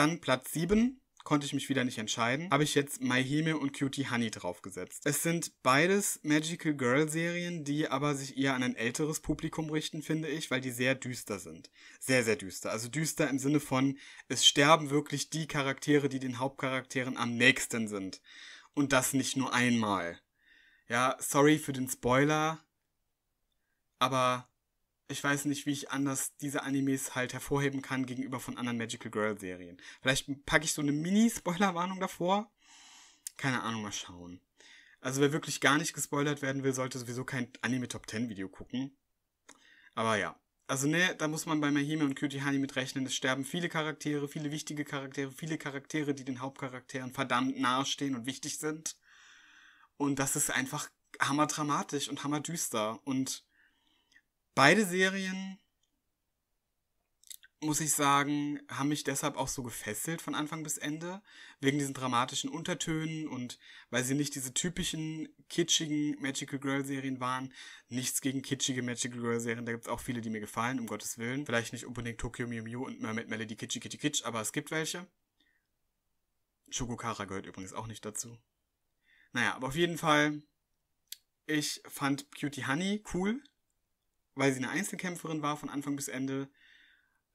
Dann Platz 7, konnte ich mich wieder nicht entscheiden, habe ich jetzt My Hime und Cutie Honey draufgesetzt. Es sind beides Magical Girl Serien, die aber sich eher an ein älteres Publikum richten, finde ich, weil die sehr düster sind. Sehr, sehr düster. Also düster im Sinne von, es sterben wirklich die Charaktere, die den Hauptcharakteren am nächsten sind. Und das nicht nur einmal. Ja, sorry für den Spoiler, aber ich weiß nicht, wie ich anders diese Animes halt hervorheben kann gegenüber von anderen Magical Girl Serien. Vielleicht packe ich so eine mini spoiler warnung davor. Keine Ahnung, mal schauen. Also wer wirklich gar nicht gespoilert werden will, sollte sowieso kein Anime Top 10 Video gucken. Aber ja. Also ne, da muss man bei Mahime und Cutie Honey mit rechnen. Es sterben viele Charaktere, viele wichtige Charaktere, viele Charaktere, die den Hauptcharakteren verdammt nahestehen und wichtig sind. Und das ist einfach hammerdramatisch und hammerdüster. Und Beide Serien, muss ich sagen, haben mich deshalb auch so gefesselt von Anfang bis Ende, wegen diesen dramatischen Untertönen und weil sie nicht diese typischen kitschigen Magical Girl Serien waren. Nichts gegen kitschige Magical Girl Serien, da gibt es auch viele, die mir gefallen, um Gottes Willen. Vielleicht nicht unbedingt Tokyo Mew Mew und Mermaid Melody Kitschy Kitschy Kitsch, aber es gibt welche. Shogokara gehört übrigens auch nicht dazu. Naja, aber auf jeden Fall, ich fand Cutie Honey cool weil sie eine Einzelkämpferin war von Anfang bis Ende.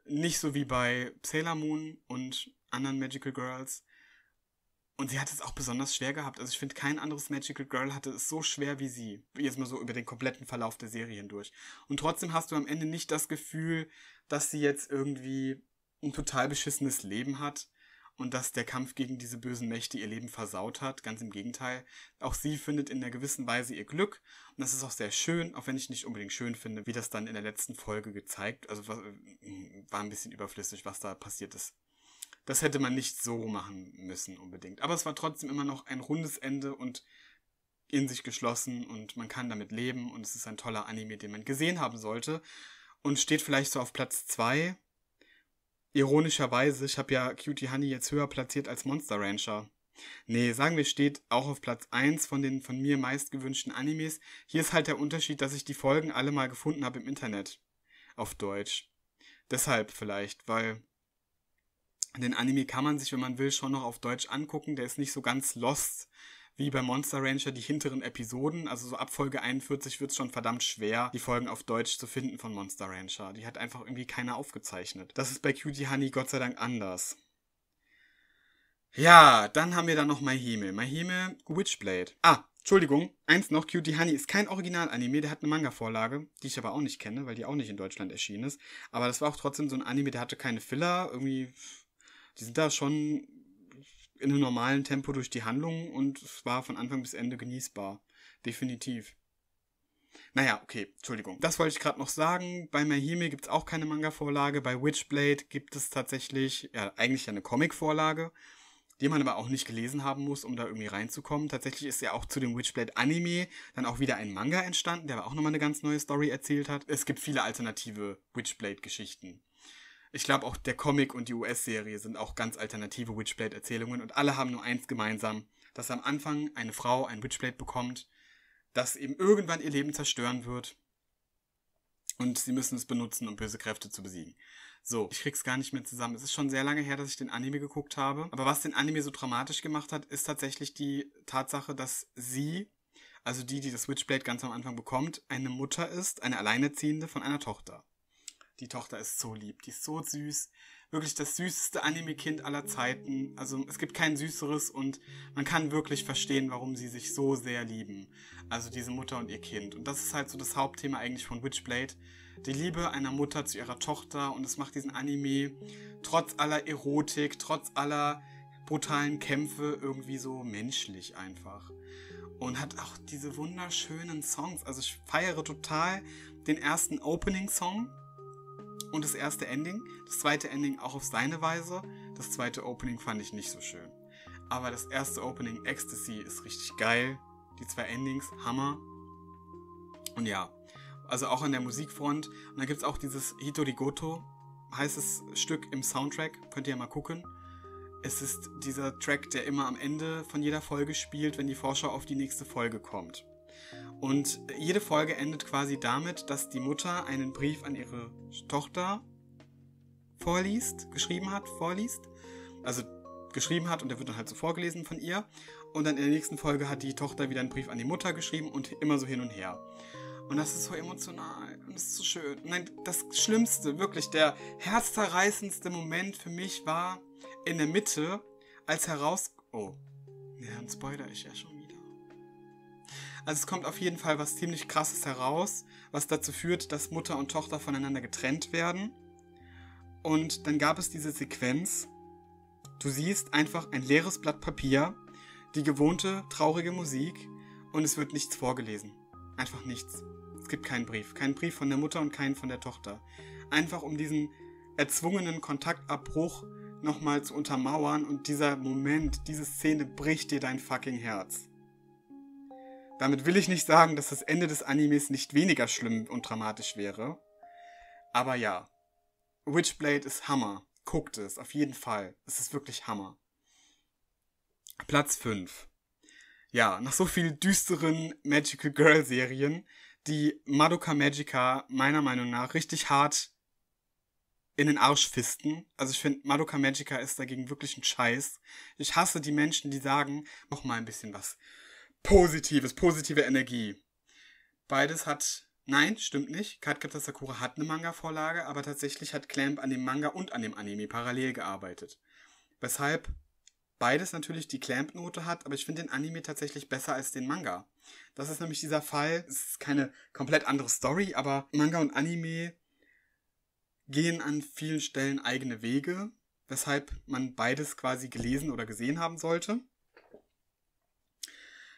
Nicht so wie bei Sailor Moon und anderen Magical Girls. Und sie hat es auch besonders schwer gehabt. Also ich finde, kein anderes Magical Girl hatte es so schwer wie sie. Jetzt mal so über den kompletten Verlauf der Serie hindurch. Und trotzdem hast du am Ende nicht das Gefühl, dass sie jetzt irgendwie ein total beschissenes Leben hat und dass der Kampf gegen diese bösen Mächte ihr Leben versaut hat. Ganz im Gegenteil. Auch sie findet in einer gewissen Weise ihr Glück. Und das ist auch sehr schön, auch wenn ich nicht unbedingt schön finde, wie das dann in der letzten Folge gezeigt. Also mm, war ein bisschen überflüssig, was da passiert ist. Das hätte man nicht so machen müssen unbedingt. Aber es war trotzdem immer noch ein rundes Ende und in sich geschlossen und man kann damit leben und es ist ein toller Anime, den man gesehen haben sollte und steht vielleicht so auf Platz zwei Ironischerweise, ich habe ja Cutie Honey jetzt höher platziert als Monster Rancher. Nee, sagen wir, steht auch auf Platz 1 von den von mir meist gewünschten Animes. Hier ist halt der Unterschied, dass ich die Folgen alle mal gefunden habe im Internet. Auf Deutsch. Deshalb vielleicht, weil den Anime kann man sich, wenn man will, schon noch auf Deutsch angucken. Der ist nicht so ganz lost wie bei Monster Rancher die hinteren Episoden. Also so ab Folge 41 wird es schon verdammt schwer, die Folgen auf Deutsch zu finden von Monster Rancher. Die hat einfach irgendwie keiner aufgezeichnet. Das ist bei Cutie Honey Gott sei Dank anders. Ja, dann haben wir da noch My Hime. My Hime Witchblade. Ah, Entschuldigung, eins noch, Cutie Honey ist kein Original-Anime, der hat eine Manga-Vorlage, die ich aber auch nicht kenne, weil die auch nicht in Deutschland erschienen ist. Aber das war auch trotzdem so ein Anime, der hatte keine Filler, irgendwie, die sind da schon in einem normalen Tempo durch die Handlung und es war von Anfang bis Ende genießbar. Definitiv. Naja, okay, Entschuldigung. Das wollte ich gerade noch sagen. Bei Mahime gibt es auch keine Manga-Vorlage. Bei Witchblade gibt es tatsächlich, ja, eigentlich eine Comic-Vorlage, die man aber auch nicht gelesen haben muss, um da irgendwie reinzukommen. Tatsächlich ist ja auch zu dem Witchblade-Anime dann auch wieder ein Manga entstanden, der aber auch nochmal eine ganz neue Story erzählt hat. Es gibt viele alternative Witchblade-Geschichten. Ich glaube, auch der Comic und die US-Serie sind auch ganz alternative Witchblade-Erzählungen und alle haben nur eins gemeinsam, dass am Anfang eine Frau ein Witchblade bekommt, das eben irgendwann ihr Leben zerstören wird und sie müssen es benutzen, um böse Kräfte zu besiegen. So, ich krieg's gar nicht mehr zusammen. Es ist schon sehr lange her, dass ich den Anime geguckt habe. Aber was den Anime so dramatisch gemacht hat, ist tatsächlich die Tatsache, dass sie, also die, die das Witchblade ganz am Anfang bekommt, eine Mutter ist, eine Alleinerziehende von einer Tochter die Tochter ist so lieb, die ist so süß. Wirklich das süßeste Anime-Kind aller Zeiten. Also es gibt kein süßeres und man kann wirklich verstehen, warum sie sich so sehr lieben. Also diese Mutter und ihr Kind. Und das ist halt so das Hauptthema eigentlich von Witchblade. Die Liebe einer Mutter zu ihrer Tochter und es macht diesen Anime trotz aller Erotik, trotz aller brutalen Kämpfe irgendwie so menschlich einfach. Und hat auch diese wunderschönen Songs. Also ich feiere total den ersten Opening-Song und das erste Ending. Das zweite Ending auch auf seine Weise. Das zweite Opening fand ich nicht so schön. Aber das erste Opening Ecstasy ist richtig geil. Die zwei Endings, Hammer. Und ja, also auch an der Musikfront. Und da gibt es auch dieses Hitorigoto, heißt es Stück im Soundtrack. Könnt ihr mal gucken. Es ist dieser Track, der immer am Ende von jeder Folge spielt, wenn die Vorschau auf die nächste Folge kommt. Und jede Folge endet quasi damit, dass die Mutter einen Brief an ihre Tochter vorliest, geschrieben hat, vorliest. Also geschrieben hat und der wird dann halt so vorgelesen von ihr. Und dann in der nächsten Folge hat die Tochter wieder einen Brief an die Mutter geschrieben und immer so hin und her. Und das ist so emotional und das ist so schön. Nein, das Schlimmste, wirklich der herzzerreißendste Moment für mich war in der Mitte, als heraus... Oh, ja, dann spoiler ich ja schon. Also es kommt auf jeden Fall was ziemlich Krasses heraus, was dazu führt, dass Mutter und Tochter voneinander getrennt werden. Und dann gab es diese Sequenz. Du siehst einfach ein leeres Blatt Papier, die gewohnte traurige Musik und es wird nichts vorgelesen. Einfach nichts. Es gibt keinen Brief. Keinen Brief von der Mutter und keinen von der Tochter. Einfach um diesen erzwungenen Kontaktabbruch nochmal zu untermauern und dieser Moment, diese Szene bricht dir dein fucking Herz. Damit will ich nicht sagen, dass das Ende des Animes nicht weniger schlimm und dramatisch wäre. Aber ja, Witchblade ist Hammer. Guckt es, auf jeden Fall. Es ist wirklich Hammer. Platz 5. Ja, nach so vielen düsteren Magical Girl Serien, die Madoka Magica meiner Meinung nach richtig hart in den Arsch fisten. Also ich finde, Madoka Magica ist dagegen wirklich ein Scheiß. Ich hasse die Menschen, die sagen, mach mal ein bisschen was Positives, positive Energie. Beides hat. Nein, stimmt nicht. Cardcaptor Sakura hat eine Manga-Vorlage, aber tatsächlich hat Clamp an dem Manga und an dem Anime parallel gearbeitet. Weshalb beides natürlich die Clamp-Note hat, aber ich finde den Anime tatsächlich besser als den Manga. Das ist nämlich dieser Fall. Es ist keine komplett andere Story, aber Manga und Anime gehen an vielen Stellen eigene Wege, weshalb man beides quasi gelesen oder gesehen haben sollte.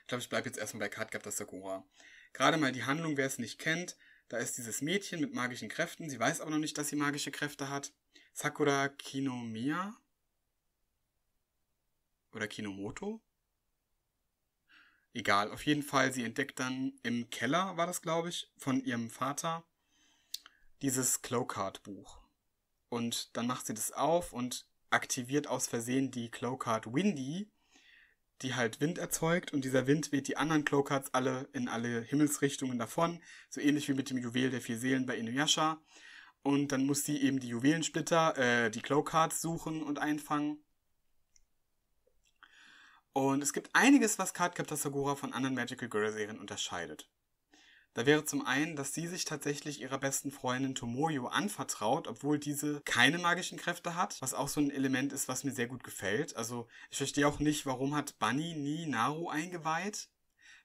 Ich glaube, ich bleibe jetzt erstmal bei das Sagora. Gerade mal die Handlung, wer es nicht kennt. Da ist dieses Mädchen mit magischen Kräften. Sie weiß aber noch nicht, dass sie magische Kräfte hat. Sakura Kinomiya? Oder Kinomoto? Egal, auf jeden Fall, sie entdeckt dann im Keller, war das, glaube ich, von ihrem Vater, dieses Clowcard-Buch. Und dann macht sie das auf und aktiviert aus Versehen die Clowcard Windy, die halt Wind erzeugt und dieser Wind weht die anderen Cloakards alle in alle Himmelsrichtungen davon, so ähnlich wie mit dem Juwel der vier Seelen bei Inuyasha. Und dann muss sie eben die Juwelensplitter, äh, die Cloakards suchen und einfangen. Und es gibt einiges, was Cardcaptor Sakura von anderen Magical Girl Serien unterscheidet. Da wäre zum einen, dass sie sich tatsächlich ihrer besten Freundin Tomoyo anvertraut, obwohl diese keine magischen Kräfte hat, was auch so ein Element ist, was mir sehr gut gefällt. Also ich verstehe auch nicht, warum hat Bunny nie Naru eingeweiht?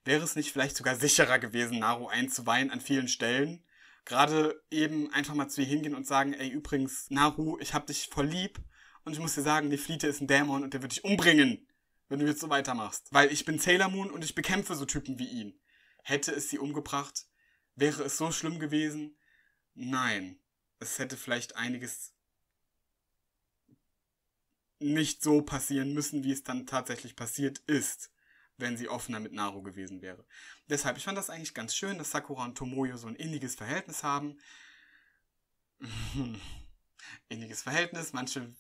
Wäre es nicht vielleicht sogar sicherer gewesen, Naru einzuweihen an vielen Stellen? Gerade eben einfach mal zu ihr hingehen und sagen, ey übrigens, Naru, ich hab dich voll lieb und ich muss dir sagen, die Fliete ist ein Dämon und der wird dich umbringen, wenn du jetzt so weitermachst. Weil ich bin Sailor Moon und ich bekämpfe so Typen wie ihn. Hätte es sie umgebracht? Wäre es so schlimm gewesen? Nein, es hätte vielleicht einiges nicht so passieren müssen, wie es dann tatsächlich passiert ist, wenn sie offener mit Naru gewesen wäre. Deshalb, ich fand das eigentlich ganz schön, dass Sakura und Tomoyo so ein inniges Verhältnis haben. inniges Verhältnis, manche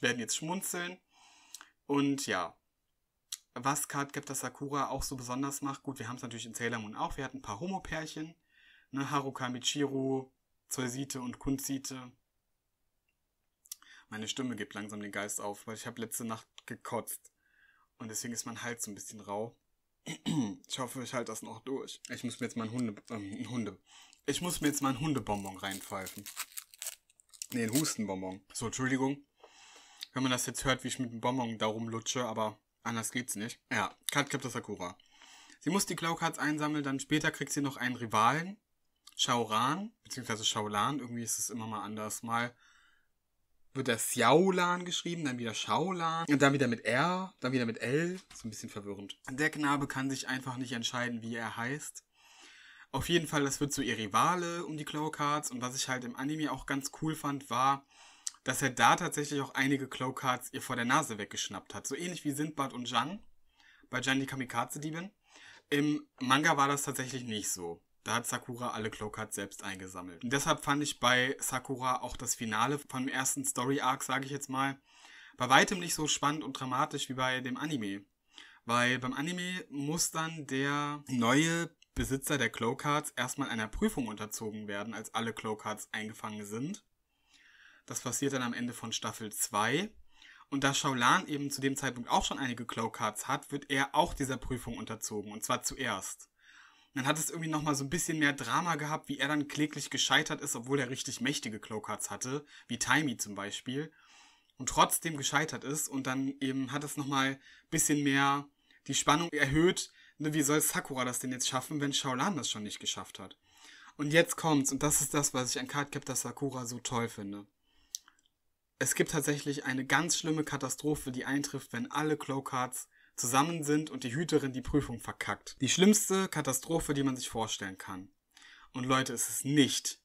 werden jetzt schmunzeln. Und ja, was Cardcaptor Sakura auch so besonders macht, gut, wir haben es natürlich in Sailor Moon auch, wir hatten ein paar Homo-Pärchen, ne, Haruka Michiru, Zeusite und Kunzite. Meine Stimme gibt langsam den Geist auf, weil ich habe letzte Nacht gekotzt. Und deswegen ist mein Hals so ein bisschen rau. Ich hoffe, ich halte das noch durch. Ich muss mir jetzt mal Hunde, ähm, Hunde. Ich muss mir jetzt mal Hundebonbon reinpfeifen. Nee, einen Hustenbonbon. So, Entschuldigung. Wenn man das jetzt hört, wie ich mit dem Bonbon da rumlutsche, aber Anders geht's nicht. Ja, Card Captor Sakura. Sie muss die Claw Cards einsammeln, dann später kriegt sie noch einen Rivalen, Shaoran, beziehungsweise Shaolan, irgendwie ist es immer mal anders. Mal wird das Xiaolan geschrieben, dann wieder Shaolan, und dann wieder mit R, dann wieder mit L. So ein bisschen verwirrend. Der Knabe kann sich einfach nicht entscheiden, wie er heißt. Auf jeden Fall, das wird so ihr Rivale um die Claw Cards. Und was ich halt im Anime auch ganz cool fand, war, dass er da tatsächlich auch einige Clow-Cards ihr vor der Nase weggeschnappt hat. So ähnlich wie Sindbad und Jan, bei Jan die Kamikaze-Diebin. Im Manga war das tatsächlich nicht so. Da hat Sakura alle Clow-Cards selbst eingesammelt. Und deshalb fand ich bei Sakura auch das Finale vom ersten Story-Arc, sage ich jetzt mal, bei weitem nicht so spannend und dramatisch wie bei dem Anime. Weil beim Anime muss dann der neue Besitzer der Clow Cards erstmal einer Prüfung unterzogen werden, als alle Clow Cards eingefangen sind. Das passiert dann am Ende von Staffel 2. Und da Shaolan eben zu dem Zeitpunkt auch schon einige Cloak hat, wird er auch dieser Prüfung unterzogen. Und zwar zuerst. Und dann hat es irgendwie nochmal so ein bisschen mehr Drama gehabt, wie er dann kläglich gescheitert ist, obwohl er richtig mächtige Cloak hatte, wie Timey zum Beispiel. Und trotzdem gescheitert ist. Und dann eben hat es nochmal ein bisschen mehr die Spannung erhöht. Ne, wie soll Sakura das denn jetzt schaffen, wenn Shaolan das schon nicht geschafft hat? Und jetzt kommt's. Und das ist das, was ich an Cardcaptor Sakura so toll finde es gibt tatsächlich eine ganz schlimme Katastrophe, die eintrifft, wenn alle Clowcards zusammen sind und die Hüterin die Prüfung verkackt. Die schlimmste Katastrophe, die man sich vorstellen kann. Und Leute, es ist nicht,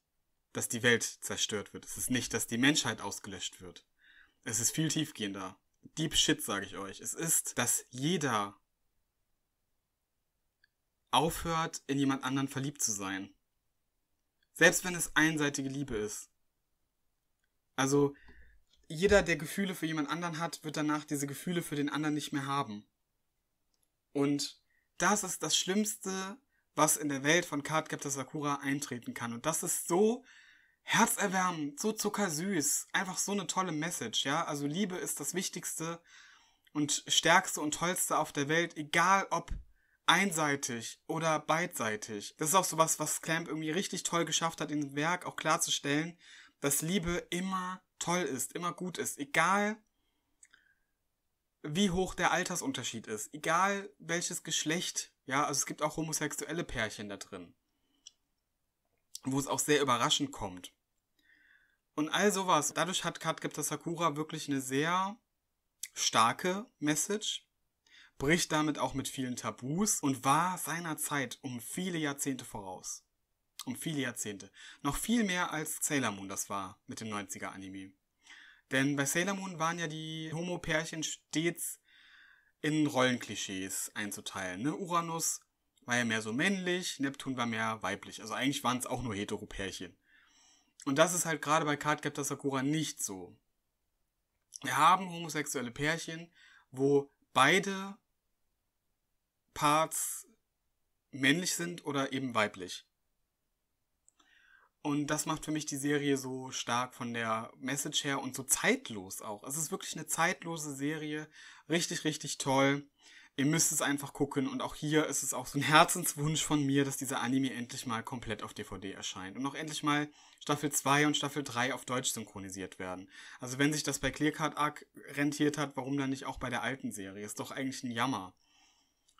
dass die Welt zerstört wird. Es ist nicht, dass die Menschheit ausgelöscht wird. Es ist viel tiefgehender. Deep Shit, sage ich euch. Es ist, dass jeder aufhört, in jemand anderen verliebt zu sein. Selbst wenn es einseitige Liebe ist. Also, jeder, der Gefühle für jemand anderen hat, wird danach diese Gefühle für den anderen nicht mehr haben. Und das ist das Schlimmste, was in der Welt von Cardcaptor Sakura eintreten kann. Und das ist so herzerwärmend, so zuckersüß, einfach so eine tolle Message, ja? Also Liebe ist das Wichtigste und Stärkste und Tollste auf der Welt, egal ob einseitig oder beidseitig. Das ist auch sowas, was Clamp irgendwie richtig toll geschafft hat, in dem Werk auch klarzustellen, dass Liebe immer toll ist, immer gut ist, egal wie hoch der Altersunterschied ist, egal welches Geschlecht, ja, also es gibt auch homosexuelle Pärchen da drin, wo es auch sehr überraschend kommt. Und all sowas. Dadurch hat Katgepta Sakura wirklich eine sehr starke Message, bricht damit auch mit vielen Tabus und war seinerzeit um viele Jahrzehnte voraus um viele Jahrzehnte. Noch viel mehr als Sailor Moon das war mit dem 90er-Anime. Denn bei Sailor Moon waren ja die Homo-Pärchen stets in Rollenklischees einzuteilen. Ne? Uranus war ja mehr so männlich, Neptun war mehr weiblich. Also eigentlich waren es auch nur Heteropärchen. Und das ist halt gerade bei Cardcaptor Sakura nicht so. Wir haben homosexuelle Pärchen, wo beide Parts männlich sind oder eben weiblich. Und das macht für mich die Serie so stark von der Message her und so zeitlos auch. Es ist wirklich eine zeitlose Serie. Richtig, richtig toll. Ihr müsst es einfach gucken. Und auch hier ist es auch so ein Herzenswunsch von mir, dass dieser Anime endlich mal komplett auf DVD erscheint. Und auch endlich mal Staffel 2 und Staffel 3 auf Deutsch synchronisiert werden. Also wenn sich das bei Clearcard Arc rentiert hat, warum dann nicht auch bei der alten Serie? Ist doch eigentlich ein Jammer.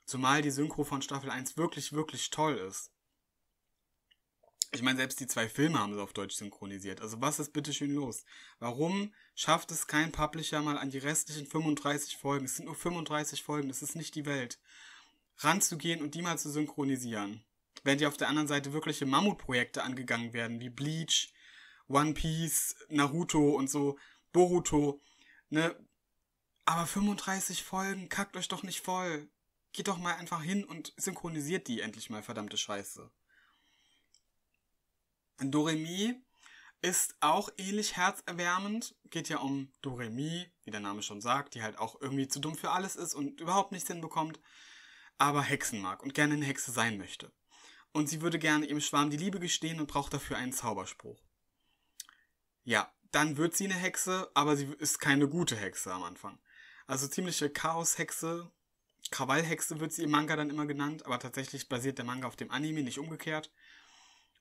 Zumal die Synchro von Staffel 1 wirklich, wirklich toll ist. Ich meine, selbst die zwei Filme haben sie auf Deutsch synchronisiert. Also was ist bitteschön los? Warum schafft es kein Publisher mal an die restlichen 35 Folgen, es sind nur 35 Folgen, das ist nicht die Welt, ranzugehen und die mal zu synchronisieren? Während ja auf der anderen Seite wirkliche Mammutprojekte angegangen werden, wie Bleach, One Piece, Naruto und so, Boruto, ne? Aber 35 Folgen, kackt euch doch nicht voll. Geht doch mal einfach hin und synchronisiert die endlich mal, verdammte Scheiße. Doremi ist auch ähnlich herzerwärmend, geht ja um Doremi, wie der Name schon sagt, die halt auch irgendwie zu dumm für alles ist und überhaupt nichts hinbekommt, aber Hexen mag und gerne eine Hexe sein möchte. Und sie würde gerne ihrem Schwarm die Liebe gestehen und braucht dafür einen Zauberspruch. Ja, dann wird sie eine Hexe, aber sie ist keine gute Hexe am Anfang. Also ziemliche Chaos-Hexe, Krawallhexe wird sie im Manga dann immer genannt, aber tatsächlich basiert der Manga auf dem Anime, nicht umgekehrt.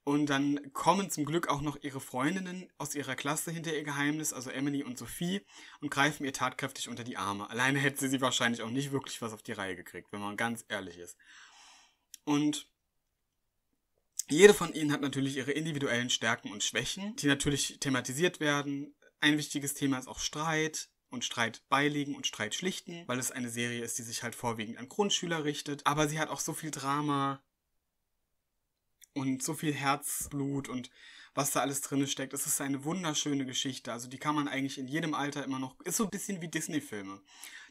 Und dann kommen zum Glück auch noch ihre Freundinnen aus ihrer Klasse hinter ihr Geheimnis, also Emily und Sophie, und greifen ihr tatkräftig unter die Arme. Alleine hätte sie, sie wahrscheinlich auch nicht wirklich was auf die Reihe gekriegt, wenn man ganz ehrlich ist. Und jede von ihnen hat natürlich ihre individuellen Stärken und Schwächen, die natürlich thematisiert werden. Ein wichtiges Thema ist auch Streit, und Streit beilegen und Streit schlichten, weil es eine Serie ist, die sich halt vorwiegend an Grundschüler richtet. Aber sie hat auch so viel Drama, und so viel Herzblut und was da alles drin steckt. Es ist eine wunderschöne Geschichte. Also die kann man eigentlich in jedem Alter immer noch. Ist so ein bisschen wie Disney-Filme.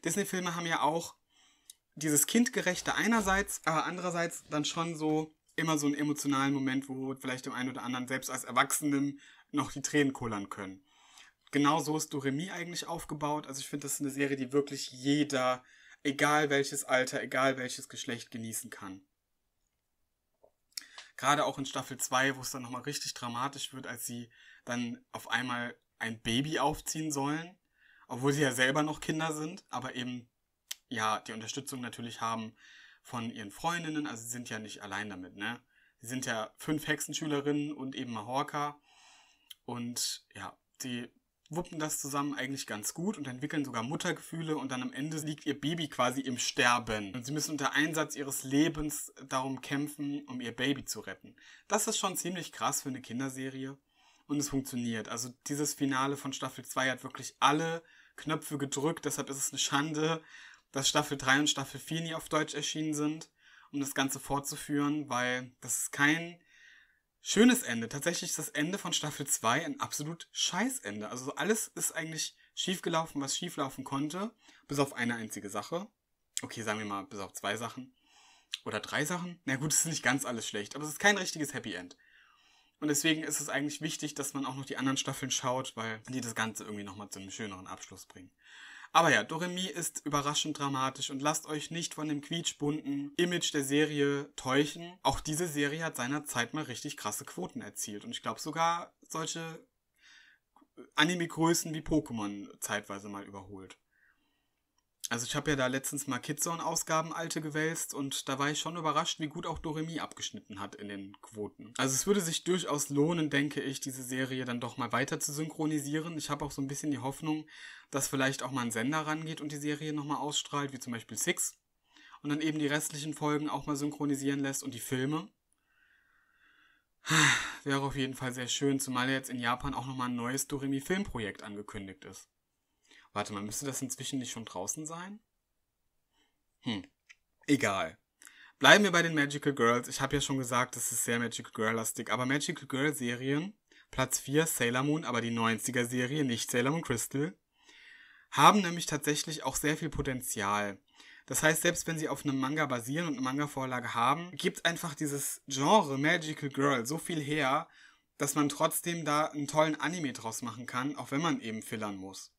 Disney-Filme haben ja auch dieses Kindgerechte einerseits, aber andererseits dann schon so immer so einen emotionalen Moment, wo vielleicht dem einen oder anderen selbst als Erwachsenen noch die Tränen kullern können. Genau so ist Doremi eigentlich aufgebaut. Also ich finde, das ist eine Serie, die wirklich jeder, egal welches Alter, egal welches Geschlecht genießen kann. Gerade auch in Staffel 2, wo es dann nochmal richtig dramatisch wird, als sie dann auf einmal ein Baby aufziehen sollen, obwohl sie ja selber noch Kinder sind, aber eben ja die Unterstützung natürlich haben von ihren Freundinnen, also sie sind ja nicht allein damit, ne? Sie sind ja fünf Hexenschülerinnen und eben Mahorca und ja, die wuppen das zusammen eigentlich ganz gut und entwickeln sogar Muttergefühle und dann am Ende liegt ihr Baby quasi im Sterben. Und sie müssen unter Einsatz ihres Lebens darum kämpfen, um ihr Baby zu retten. Das ist schon ziemlich krass für eine Kinderserie. Und es funktioniert. Also dieses Finale von Staffel 2 hat wirklich alle Knöpfe gedrückt. Deshalb ist es eine Schande, dass Staffel 3 und Staffel 4 nie auf Deutsch erschienen sind, um das Ganze fortzuführen, weil das ist kein schönes Ende. Tatsächlich ist das Ende von Staffel 2 ein absolut Scheißende. Also alles ist eigentlich schiefgelaufen, was schieflaufen konnte, bis auf eine einzige Sache. Okay, sagen wir mal, bis auf zwei Sachen. Oder drei Sachen. Na gut, es ist nicht ganz alles schlecht, aber es ist kein richtiges Happy End. Und deswegen ist es eigentlich wichtig, dass man auch noch die anderen Staffeln schaut, weil die das Ganze irgendwie nochmal zu einem schöneren Abschluss bringen. Aber ja, Doremi ist überraschend dramatisch und lasst euch nicht von dem quietschbunten Image der Serie täuschen. Auch diese Serie hat seinerzeit mal richtig krasse Quoten erzielt und ich glaube sogar solche Anime-Größen wie Pokémon zeitweise mal überholt. Also ich habe ja da letztens mal Kidzone-Ausgaben alte gewälzt und da war ich schon überrascht, wie gut auch Doremi abgeschnitten hat in den Quoten. Also es würde sich durchaus lohnen, denke ich, diese Serie dann doch mal weiter zu synchronisieren. Ich habe auch so ein bisschen die Hoffnung, dass vielleicht auch mal ein Sender rangeht und die Serie nochmal ausstrahlt, wie zum Beispiel Six. Und dann eben die restlichen Folgen auch mal synchronisieren lässt und die Filme. Wäre auf jeden Fall sehr schön, zumal jetzt in Japan auch nochmal ein neues Doremi-Filmprojekt angekündigt ist. Warte mal, müsste das inzwischen nicht schon draußen sein? Hm, egal. Bleiben wir bei den Magical Girls. Ich habe ja schon gesagt, das ist sehr Magical Girl-lastig, aber Magical Girl-Serien, Platz 4 Sailor Moon, aber die 90er-Serie, nicht Sailor Moon Crystal, haben nämlich tatsächlich auch sehr viel Potenzial. Das heißt, selbst wenn sie auf einem Manga basieren und eine Manga-Vorlage haben, gibt einfach dieses Genre Magical Girl so viel her, dass man trotzdem da einen tollen Anime draus machen kann, auch wenn man eben fillern muss.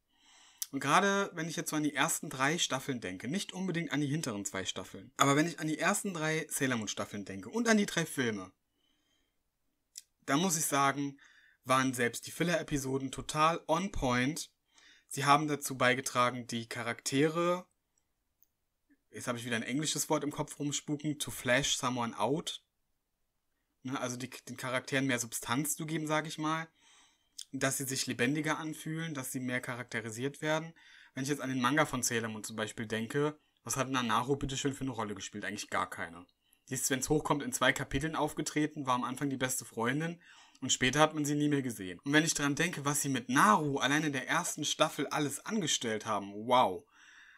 Und gerade wenn ich jetzt so an die ersten drei Staffeln denke, nicht unbedingt an die hinteren zwei Staffeln, aber wenn ich an die ersten drei Sailor Moon Staffeln denke und an die drei Filme, dann muss ich sagen, waren selbst die Filler-Episoden total on point. Sie haben dazu beigetragen, die Charaktere, jetzt habe ich wieder ein englisches Wort im Kopf rumspucken, to flash someone out. Ne, also die, den Charakteren mehr Substanz zu geben, sage ich mal dass sie sich lebendiger anfühlen, dass sie mehr charakterisiert werden. Wenn ich jetzt an den Manga von Sailor Moon zum Beispiel denke, was hat Nanaro bitteschön für eine Rolle gespielt? Eigentlich gar keine. Die ist, wenn es hochkommt, in zwei Kapiteln aufgetreten, war am Anfang die beste Freundin und später hat man sie nie mehr gesehen. Und wenn ich daran denke, was sie mit Naru allein in der ersten Staffel alles angestellt haben, wow.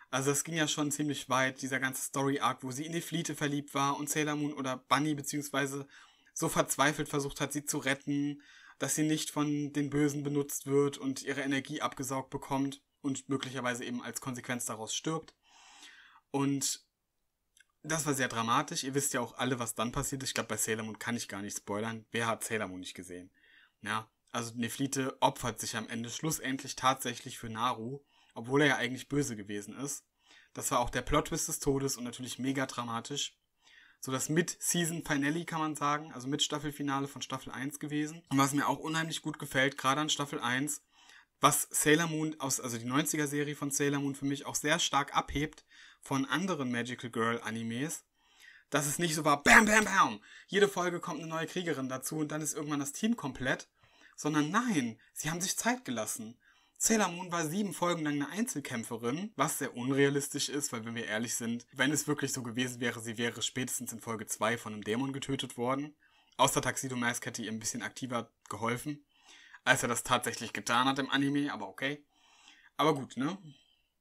Also das ging ja schon ziemlich weit, dieser ganze Story-Arc, wo sie in die Fliete verliebt war und Sailor Moon oder Bunny beziehungsweise so verzweifelt versucht hat, sie zu retten dass sie nicht von den Bösen benutzt wird und ihre Energie abgesaugt bekommt und möglicherweise eben als Konsequenz daraus stirbt. Und das war sehr dramatisch. Ihr wisst ja auch alle, was dann passiert ist. Ich glaube, bei Sailor Moon kann ich gar nicht spoilern. Wer hat Sailor Moon nicht gesehen? Ja, also Neflite opfert sich am Ende schlussendlich tatsächlich für Naru, obwohl er ja eigentlich böse gewesen ist. Das war auch der Plot-Twist des Todes und natürlich mega dramatisch so das Mid-Season Finale, kann man sagen, also mit Staffelfinale von Staffel 1 gewesen. Und was mir auch unheimlich gut gefällt, gerade an Staffel 1, was Sailor Moon aus, also die 90er-Serie von Sailor Moon für mich auch sehr stark abhebt von anderen Magical Girl-Animes, dass es nicht so war, bam, bam, bam, jede Folge kommt eine neue Kriegerin dazu und dann ist irgendwann das Team komplett, sondern nein, sie haben sich Zeit gelassen. Sailor Moon war sieben Folgen lang eine Einzelkämpferin, was sehr unrealistisch ist, weil wenn wir ehrlich sind, wenn es wirklich so gewesen wäre, sie wäre spätestens in Folge 2 von einem Dämon getötet worden. Außer Tuxedo Mask hätte ihr ein bisschen aktiver geholfen, als er das tatsächlich getan hat im Anime, aber okay. Aber gut, ne?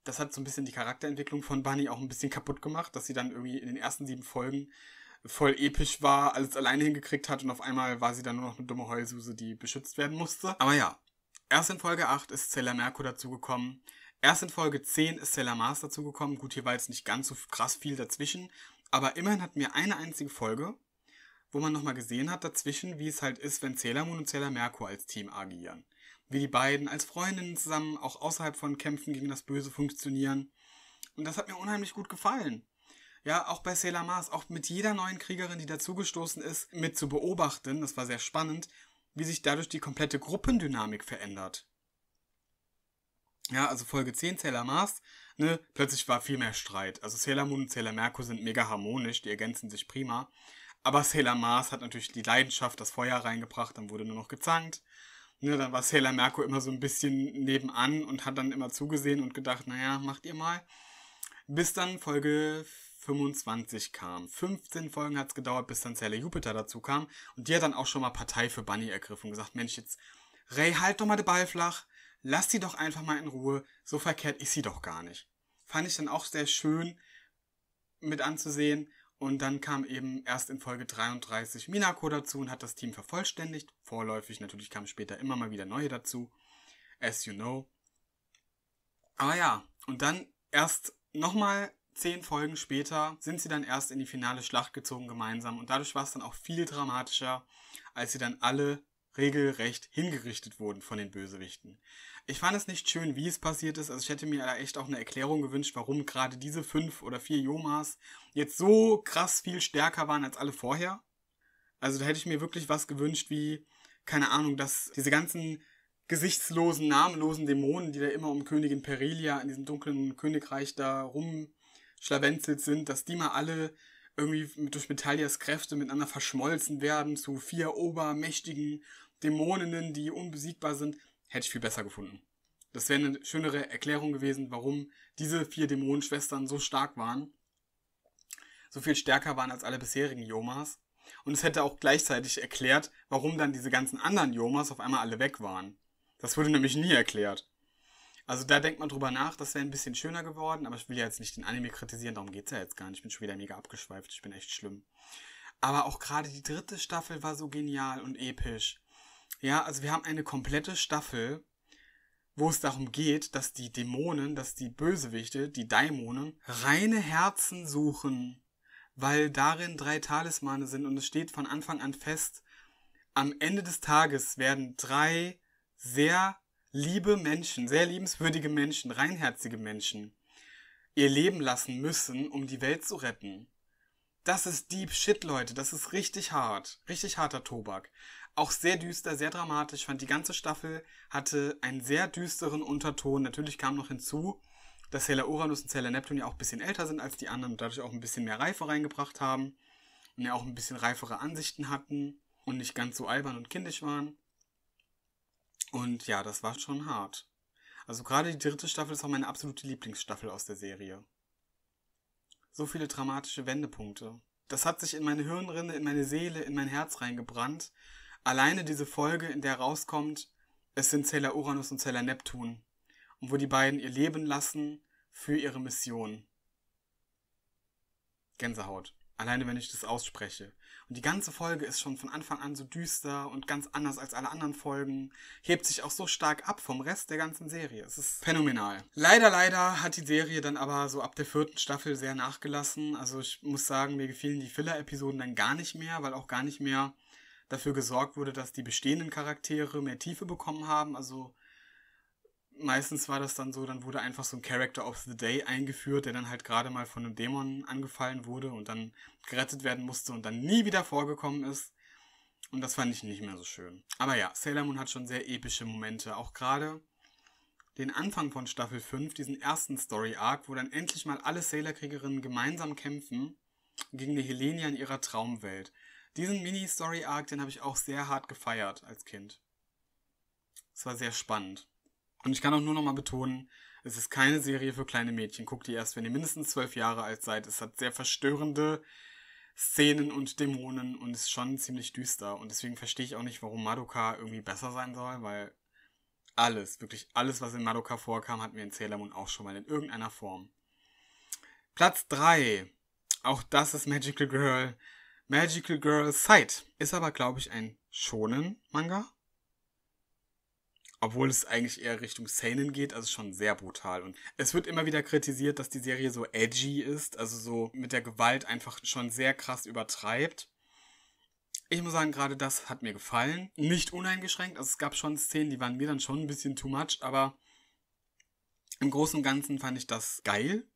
Das hat so ein bisschen die Charakterentwicklung von Bunny auch ein bisschen kaputt gemacht, dass sie dann irgendwie in den ersten sieben Folgen voll episch war, alles alleine hingekriegt hat und auf einmal war sie dann nur noch eine dumme Heulsuse, die beschützt werden musste. Aber ja, Erst in Folge 8 ist Sailor Merko dazugekommen. Erst in Folge 10 ist Sailor Mars dazugekommen. Gut, hier war jetzt nicht ganz so krass viel dazwischen. Aber immerhin hatten wir eine einzige Folge, wo man nochmal gesehen hat dazwischen, wie es halt ist, wenn Sailor Moon und Sailor Merko als Team agieren. Wie die beiden als Freundinnen zusammen auch außerhalb von Kämpfen gegen das Böse funktionieren. Und das hat mir unheimlich gut gefallen. Ja, auch bei Sailor Mars, auch mit jeder neuen Kriegerin, die dazugestoßen ist, mit zu beobachten, das war sehr spannend wie sich dadurch die komplette Gruppendynamik verändert. Ja, also Folge 10, Sailor Mars, ne, plötzlich war viel mehr Streit. Also Sailor Moon und Sailor Merkur sind mega harmonisch, die ergänzen sich prima. Aber Sailor Mars hat natürlich die Leidenschaft, das Feuer reingebracht, dann wurde nur noch gezankt. Ne, dann war Sailor Merkur immer so ein bisschen nebenan und hat dann immer zugesehen und gedacht, naja, macht ihr mal. Bis dann Folge 25 kam. 15 Folgen hat es gedauert, bis dann Sally Jupiter dazu kam. Und die hat dann auch schon mal Partei für Bunny ergriffen und gesagt, Mensch, jetzt, Ray, halt doch mal den Ball flach. Lass sie doch einfach mal in Ruhe. So verkehrt ist sie doch gar nicht. Fand ich dann auch sehr schön mit anzusehen. Und dann kam eben erst in Folge 33 Minako dazu und hat das Team vervollständigt. Vorläufig natürlich kamen später immer mal wieder neue dazu. As you know. Aber ja, und dann erst nochmal zehn Folgen später sind sie dann erst in die finale Schlacht gezogen gemeinsam und dadurch war es dann auch viel dramatischer, als sie dann alle regelrecht hingerichtet wurden von den Bösewichten. Ich fand es nicht schön, wie es passiert ist. Also ich hätte mir da echt auch eine Erklärung gewünscht, warum gerade diese fünf oder vier Jomas jetzt so krass viel stärker waren als alle vorher. Also da hätte ich mir wirklich was gewünscht, wie, keine Ahnung, dass diese ganzen gesichtslosen, namenlosen Dämonen, die da immer um Königin Perilia in diesem dunklen Königreich da rum schlawenzelt sind, dass die mal alle irgendwie durch Metallias Kräfte miteinander verschmolzen werden zu vier obermächtigen Dämoninnen, die unbesiegbar sind, hätte ich viel besser gefunden. Das wäre eine schönere Erklärung gewesen, warum diese vier Dämonenschwestern so stark waren. So viel stärker waren als alle bisherigen Yomas. Und es hätte auch gleichzeitig erklärt, warum dann diese ganzen anderen Yomas auf einmal alle weg waren. Das wurde nämlich nie erklärt. Also da denkt man drüber nach, das wäre ein bisschen schöner geworden, aber ich will ja jetzt nicht den Anime kritisieren, darum geht's ja jetzt gar nicht. Ich bin schon wieder mega abgeschweift, ich bin echt schlimm. Aber auch gerade die dritte Staffel war so genial und episch. Ja, also wir haben eine komplette Staffel, wo es darum geht, dass die Dämonen, dass die Bösewichte, die Dämonen, reine Herzen suchen, weil darin drei Talismane sind und es steht von Anfang an fest, am Ende des Tages werden drei sehr liebe Menschen, sehr liebenswürdige Menschen, reinherzige Menschen ihr Leben lassen müssen, um die Welt zu retten. Das ist deep shit, Leute. Das ist richtig hart. Richtig harter Tobak. Auch sehr düster, sehr dramatisch. Ich Fand die ganze Staffel hatte einen sehr düsteren Unterton. Natürlich kam noch hinzu, dass Sailor Uranus und Sailor Neptun ja auch ein bisschen älter sind als die anderen und dadurch auch ein bisschen mehr Reife reingebracht haben. Und ja auch ein bisschen reifere Ansichten hatten und nicht ganz so albern und kindisch waren. Und ja, das war schon hart. Also gerade die dritte Staffel ist auch meine absolute Lieblingsstaffel aus der Serie. So viele dramatische Wendepunkte. Das hat sich in meine Hirnrinde, in meine Seele, in mein Herz reingebrannt. Alleine diese Folge, in der rauskommt, es sind Sailor Uranus und Sailor Neptun. Und wo die beiden ihr Leben lassen für ihre Mission. Gänsehaut. Alleine wenn ich das ausspreche. Und die ganze Folge ist schon von Anfang an so düster und ganz anders als alle anderen Folgen, hebt sich auch so stark ab vom Rest der ganzen Serie. Es ist phänomenal. Leider, leider hat die Serie dann aber so ab der vierten Staffel sehr nachgelassen. Also ich muss sagen, mir gefielen die Filler-Episoden dann gar nicht mehr, weil auch gar nicht mehr dafür gesorgt wurde, dass die bestehenden Charaktere mehr Tiefe bekommen haben. Also meistens war das dann so, dann wurde einfach so ein Character of the Day eingeführt, der dann halt gerade mal von einem Dämon angefallen wurde und dann gerettet werden musste und dann nie wieder vorgekommen ist. Und das fand ich nicht mehr so schön. Aber ja, Sailor Moon hat schon sehr epische Momente. Auch gerade den Anfang von Staffel 5, diesen ersten Story-Arc, wo dann endlich mal alle Sailor-Kriegerinnen gemeinsam kämpfen gegen die Helenia in ihrer Traumwelt. Diesen Mini-Story-Arc, den habe ich auch sehr hart gefeiert als Kind. Es war sehr spannend. Und ich kann auch nur nochmal betonen, es ist keine Serie für kleine Mädchen. Guckt ihr erst, wenn ihr mindestens zwölf Jahre alt seid. Es hat sehr verstörende Szenen und Dämonen und ist schon ziemlich düster. Und deswegen verstehe ich auch nicht, warum Madoka irgendwie besser sein soll, weil alles, wirklich alles, was in Madoka vorkam, hatten wir in Sailor Moon auch schon mal in irgendeiner Form. Platz 3. Auch das ist Magical Girl. Magical Girl Sight. Ist aber, glaube ich, ein Shonen-Manga. Obwohl es eigentlich eher Richtung Seinen geht, also schon sehr brutal. Und es wird immer wieder kritisiert, dass die Serie so edgy ist, also so mit der Gewalt einfach schon sehr krass übertreibt. Ich muss sagen, gerade das hat mir gefallen. Nicht uneingeschränkt, also es gab schon Szenen, die waren mir dann schon ein bisschen too much, aber im Großen und Ganzen fand ich das geil,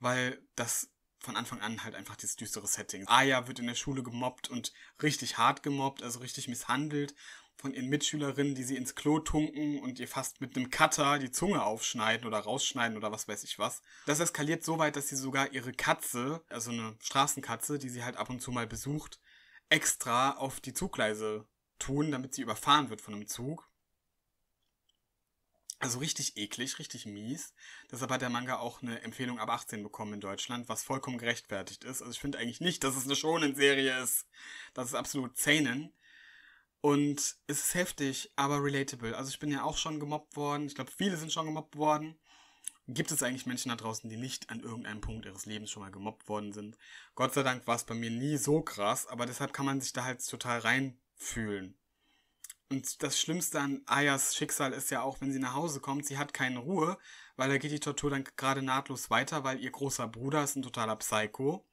weil das von Anfang an halt einfach dieses düstere Setting. Aya wird in der Schule gemobbt und richtig hart gemobbt, also richtig misshandelt von ihren Mitschülerinnen, die sie ins Klo tunken und ihr fast mit einem Cutter die Zunge aufschneiden oder rausschneiden oder was weiß ich was. Das eskaliert so weit, dass sie sogar ihre Katze, also eine Straßenkatze, die sie halt ab und zu mal besucht, extra auf die Zugleise tun, damit sie überfahren wird von einem Zug. Also richtig eklig, richtig mies. Deshalb hat der Manga auch eine Empfehlung ab 18 bekommen in Deutschland, was vollkommen gerechtfertigt ist. Also ich finde eigentlich nicht, dass es eine Shonen-Serie ist. Das ist absolut zähnen. Und es ist heftig, aber relatable. Also ich bin ja auch schon gemobbt worden. Ich glaube, viele sind schon gemobbt worden. Gibt es eigentlich Menschen da draußen, die nicht an irgendeinem Punkt ihres Lebens schon mal gemobbt worden sind? Gott sei Dank war es bei mir nie so krass, aber deshalb kann man sich da halt total reinfühlen. Und das Schlimmste an Ayas Schicksal ist ja auch, wenn sie nach Hause kommt, sie hat keine Ruhe, weil da geht die Tortur dann gerade nahtlos weiter, weil ihr großer Bruder ist ein totaler Psycho,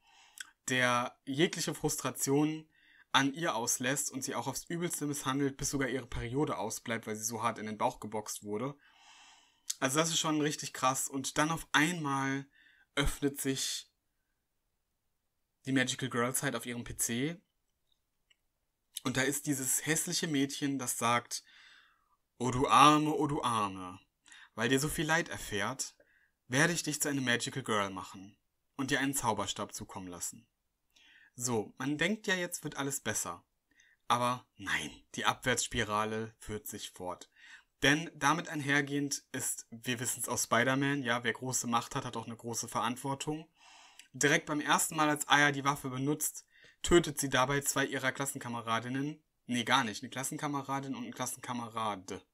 der jegliche Frustration an ihr auslässt und sie auch aufs Übelste misshandelt, bis sogar ihre Periode ausbleibt, weil sie so hart in den Bauch geboxt wurde. Also das ist schon richtig krass. Und dann auf einmal öffnet sich die Magical Girl Zeit auf ihrem PC. Und da ist dieses hässliche Mädchen, das sagt, oh du Arme, oh du Arme, weil dir so viel Leid erfährt, werde ich dich zu einer Magical Girl machen und dir einen Zauberstab zukommen lassen. So, man denkt ja, jetzt wird alles besser. Aber nein, die Abwärtsspirale führt sich fort. Denn damit einhergehend ist, wir wissen es aus Spider-Man, ja, wer große Macht hat, hat auch eine große Verantwortung. Direkt beim ersten Mal, als Aya die Waffe benutzt, tötet sie dabei zwei ihrer Klassenkameradinnen. Nee, gar nicht. Eine Klassenkameradin und ein Klassenkamerad.